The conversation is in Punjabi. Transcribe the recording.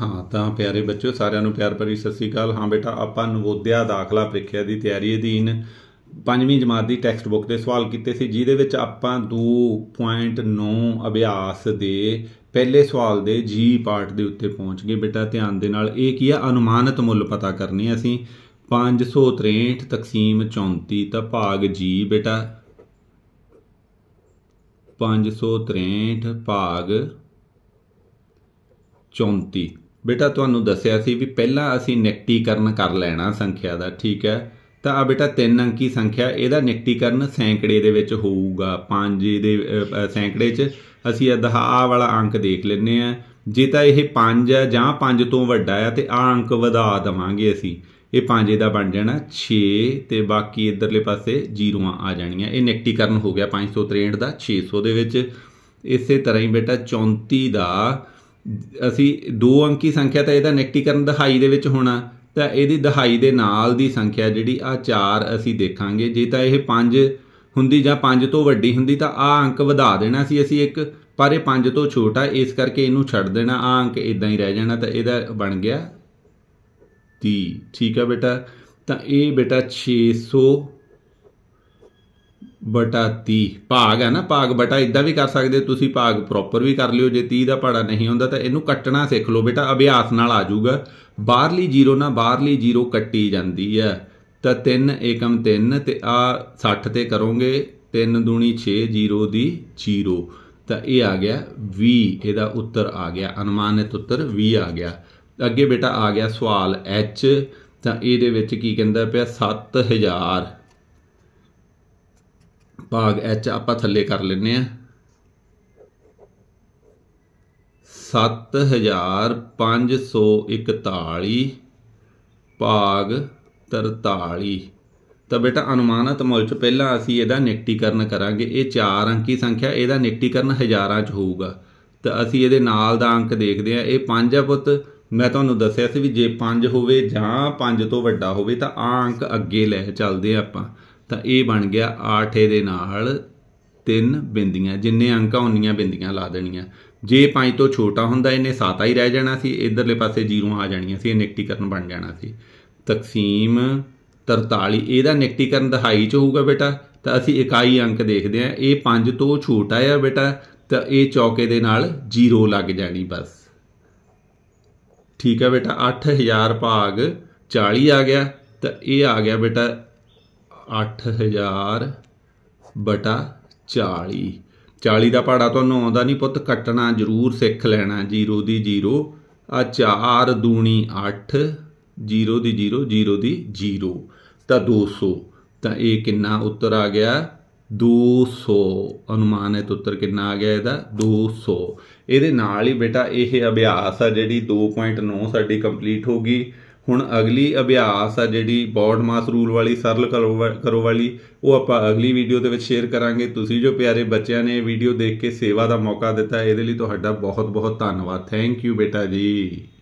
ਹਾਂ ਤਾਂ ਪਿਆਰੇ ਬੱਚਿਓ ਸਾਰਿਆਂ ਨੂੰ ਪਿਆਰ ਭਰੀ ਸਤਿ ਸ੍ਰੀ ਅਕਾਲ ਹਾਂ ਬੇਟਾ ਆਪਾਂ ਨਵੋਦਿਆ ਦਾਖਲਾ ਪ੍ਰੀਖਿਆ ਦੀ ਤਿਆਰੀ ਅਧੀਨ ਪੰਜਵੀਂ ਜਮਾਤ ਦੀ ਟੈਕਸਟ ਬੁੱਕ ਦੇ ਸਵਾਲ ਕੀਤੇ ਸੀ ਜਿਹਦੇ ਵਿੱਚ ਆਪਾਂ 2.9 ਅਭਿਆਸ ਦੇ ਪਹਿਲੇ ਸਵਾਲ ਦੇ ਜੀ ਪਾਰਟ ਦੇ ਉੱਤੇ ਪਹੁੰਚ ਗਏ ਬੇਟਾ ਧਿਆਨ ਦੇ ਨਾਲ ਇਹ ਕੀ ਆ ਅਨੁਮਾਨਿਤ ਮੁੱਲ ਪਤਾ ਕਰਨੀ ਹੈ ਅਸੀਂ 563 ਤਕਸੀਮ 34 ਤਾਂ ਭਾਗ ਜੀ ਬੇਟਾ 563 ਭਾਗ 34 ਬੇਟਾ ਤੁਹਾਨੂੰ ਦੱਸਿਆ ਸੀ ਵੀ ਪਹਿਲਾਂ ਅਸੀਂ ਨਿਕਟੀਕਰਨ ਕਰ ਲੈਣਾ ਸੰਖਿਆ ਦਾ ਠੀਕ ਹੈ ਤਾਂ ਆ ਬੇਟਾ ਤਿੰਨ ਅੰਕੀ ਸੰਖਿਆ ਇਹਦਾ ਨਿਕਟੀਕਰਨ ਸੈਂਕੜੇ ਦੇ ਵਿੱਚ ਹੋਊਗਾ 5 ਦੇ ਸੈਂਕੜੇ 'ਚ ਅਸੀਂ ਇਹ ਦਹਾ ਵਾਲਾ ਅੰਕ ਦੇਖ ਲੈਨੇ ਆ ਜੇ ਤਾਂ ਇਹ 5 ਹੈ ਜਾਂ 5 ਤੋਂ ਵੱਡਾ ਹੈ ਤੇ ਆ ਅੰਕ ਵਧਾ ਦਵਾਂਗੇ ਅਸੀਂ ਇਹ 5 ਦਾ ਬਣ ਜਾਣਾ 6 ਤੇ ਬਾਕੀ ਇਧਰਲੇ ਪਾਸੇ ਜ਼ੀਰੋਆਂ ਆ ਜਾਣੀਆਂ ਇਹ ਨਿਕਟੀਕਰਨ ਹੋ ਗਿਆ 563 ਦਾ 600 ਦੇ ਵਿੱਚ ਇਸੇ ਤਰ੍ਹਾਂ ਹੀ ਬੇਟਾ 34 ਦਾ ਅਸੀਂ ਦੋ ਅੰਕੀ ਸੰਖਿਆ ਤਾਂ ਇਹਦਾ ਕਰਨ ਦਹਾਈ ਦੇ ਵਿੱਚ ਹੋਣਾ ਤਾਂ ਇਹਦੀ ਦਹਾਈ ਦੇ ਨਾਲ ਦੀ ਸੰਖਿਆ ਜਿਹੜੀ ਆ 4 ਅਸੀਂ ਦੇਖਾਂਗੇ ਜੇ ਤਾਂ ਇਹ 5 ਹੁੰਦੀ ਜਾਂ 5 ਤੋਂ ਵੱਡੀ ਹੁੰਦੀ ਤਾਂ ਆ ਅੰਕ ਵਧਾ ਦੇਣਾ ਸੀ ਅਸੀਂ ਇੱਕ ਪਰ ਇਹ 5 ਤੋਂ ਛੋਟਾ ਇਸ ਕਰਕੇ ਇਹਨੂੰ ਛੱਡ ਦੇਣਾ ਆ ਅੰਕ ਇਦਾਂ ਹੀ ਰਹਿ ਜਾਣਾ ਤਾਂ ਇਹਦਾ ਬਣ ਗਿਆ 30 ਠੀਕ ਆ ਬੇਟਾ ਤਾਂ ਇਹ ਬੇਟਾ 600 ਬਟਾ 30 ਭਾਗ ਹੈ ਨਾ ਭਾਗ ਬਟਾ ਇਦਾਂ ਵੀ ਕਰ ਸਕਦੇ ਤੁਸੀਂ ਭਾਗ ਪ੍ਰੋਪਰ ਵੀ ਕਰ ਲਿਓ ਜੇ 30 ਦਾ ਪਾੜਾ ਨਹੀਂ ਹੁੰਦਾ ਤਾਂ ਇਹਨੂੰ ਕੱਟਣਾ ਸਿੱਖ ਲਓ ਬੇਟਾ ਅਭਿਆਸ ਨਾਲ ਆ ਜਾਊਗਾ ਬਾਹਰਲੀ ਜ਼ੀਰੋ ਨਾਲ ਬਾਹਰਲੀ ਜ਼ੀਰੋ ਕੱਟੀ ਜਾਂਦੀ ਹੈ ਤਾਂ 3 ਏਕਮ 3 ਤੇ ਆ 60 ਤੇ ਕਰੋਗੇ 3 ਦੂਣੀ 6 0 ਦੀ 0 ਤਾਂ ਇਹ ਆ ਗਿਆ 20 ਇਹਦਾ ਉੱਤਰ ਆ ਗਿਆ ਅਨੁਮਾਨਿਤ ਉੱਤਰ 20 ਆ ਗਿਆ ਅੱਗੇ ਬੇਟਾ ਆ ਗਿਆ ਸਵਾਲ H ਤਾਂ ਇਹਦੇ ਵਿੱਚ ਕੀ ਕਹਿੰਦਾ ਪਿਆ 7000 ਭਾਗ ਐਚ ਆਪਾਂ ਥੱਲੇ ਕਰ ਲੈਨੇ ਆ 7541 ਭਾਗ 43 ਤਾਂ ਬੇਟਾ ਅਨੁਮਾਨਤ ਮੁੱਲ ਚ ਪਹਿਲਾਂ ਅਸੀਂ ਇਹਦਾ ਨਿਕਟੀਕਰਨ ਕਰਾਂਗੇ ਇਹ 4 ਅੰਕੀ ਸੰਖਿਆ ਇਹਦਾ ਨਿਕਟੀਕਰਨ ਹਜ਼ਾਰਾਂ ਚ ਹੋਊਗਾ ਤਾਂ ਅਸੀਂ ਇਹਦੇ ਨਾਲ ਦਾ ਅੰਕ ਦੇਖਦੇ ਆ ਇਹ 5 ਆ ਪੁੱਤ ਮੈਂ ਤੁਹਾਨੂੰ ਦੱਸਿਆ ਸੀ ਵੀ ਜੇ 5 ਹੋਵੇ ਜਾਂ 5 ਤੋਂ ਵੱਡਾ ਹੋਵੇ ਤਾਂ ਆ ਅੰਕ ਅੱਗੇ ਲੈ ਚੱਲਦੇ ਆਪਾਂ ਤਾਂ ਇਹ ਬਣ ਗਿਆ 8 ਇਹਦੇ ਨਾਲ ਤਿੰਨ ਬਿੰਦੀਆਂ ਜਿੰਨੇ ਅੰਕਾਂ ਉਨੀਆਂ ਬਿੰਦੀਆਂ ਲਾ ਦੇਣੀਆਂ ਜੇ 5 ਤੋਂ ਛੋਟਾ ਹੁੰਦਾ ਇਹਨੇ 7 ਹੀ ਰਹਿ ਜਾਣਾ ਸੀ ਇਧਰਲੇ ਪਾਸੇ ਜ਼ੀਰੋ ਆ ਜਾਣੀਆਂ ਸੀ ਇਹ ਨਿਕਟੀਕਰਨ ਬਣ ਜਾਣਾ ਸੀ ਤਕਸੀਮ 43 ਇਹਦਾ ਨਿਕਟੀਕਰਨ ਦਹਾਈ ਚ ਹੋਊਗਾ ਬੇਟਾ ਤਾਂ ਅਸੀਂ ਇਕਾਈ ਅੰਕ ਦੇਖਦੇ ਆ ਇਹ 5 ਤੋਂ ਛੋਟਾ ਆ ਬੇਟਾ ਤਾਂ ਇਹ ਚੌਕੇ ਦੇ ਨਾਲ ਜ਼ੀਰੋ ਲੱਗ ਜਾਣੀ ਬਸ ਠੀਕ ਹੈ ਬੇਟਾ 8000 ਭਾਗ 40 ਆ ਗਿਆ ਤਾਂ ਇਹ ਆ ਗਿਆ ਬੇਟਾ 8000 ਬਟਾ 40 40 ਦਾ ਪਹਾੜਾ ਤੁਹਾਨੂੰ ਆਉਂਦਾ ਨਹੀਂ ਪੁੱਤ ਕੱਟਣਾ ਜ਼ਰੂਰ ਸਿੱਖ ਲੈਣਾ 0 ਦੀ 0 ਆ 4 ਦੂਣੀ 8 0 ਦੀ 0 0 ਦੀ 0 ਤਾਂ 200 ਤਾਂ ਇਹ ਕਿੰਨਾ ਉੱਤਰ ਆ ਗਿਆ 200 ਅਨੁਮਾਨਿਤ ਉੱਤਰ ਕਿੰਨਾ ਆ ਗਿਆ ਇਹਦਾ 200 ਇਹਦੇ ਨਾਲ ਹੀ ਬੇਟਾ ਇਹ ਅਭਿਆਸ ਆ ਜਿਹੜੀ 2.9 ਸਾਡੀ ਕੰਪਲੀਟ ਹੋ ਗਈ ਹੁਣ ਅਗਲੀ ਅਭਿਆਸ ਆ ਜਿਹੜੀ ਬੋਰਡ ਮਾਸ ਰੂਲ ਵਾਲੀ ਸਰਲ ਕਰੋ ਵਾਲੀ ਉਹ ਆਪਾਂ ਅਗਲੀ ਵੀਡੀਓ ਦੇ ਵਿੱਚ ਸ਼ੇਅਰ ਕਰਾਂਗੇ ਤੁਸੀਂ ਜੋ ਪਿਆਰੇ ਬੱਚਿਆਂ ਨੇ ਵੀਡੀਓ ਦੇਖ ਕੇ ਸੇਵਾ ਦਾ ਮੌਕਾ ਦਿੱਤਾ ਇਹਦੇ ਲਈ ਤੁਹਾਡਾ ਬਹੁਤ ਬਹੁਤ ਧੰਨਵਾਦ ਥੈਂਕ ਯੂ ਬੇਟਾ ਜੀ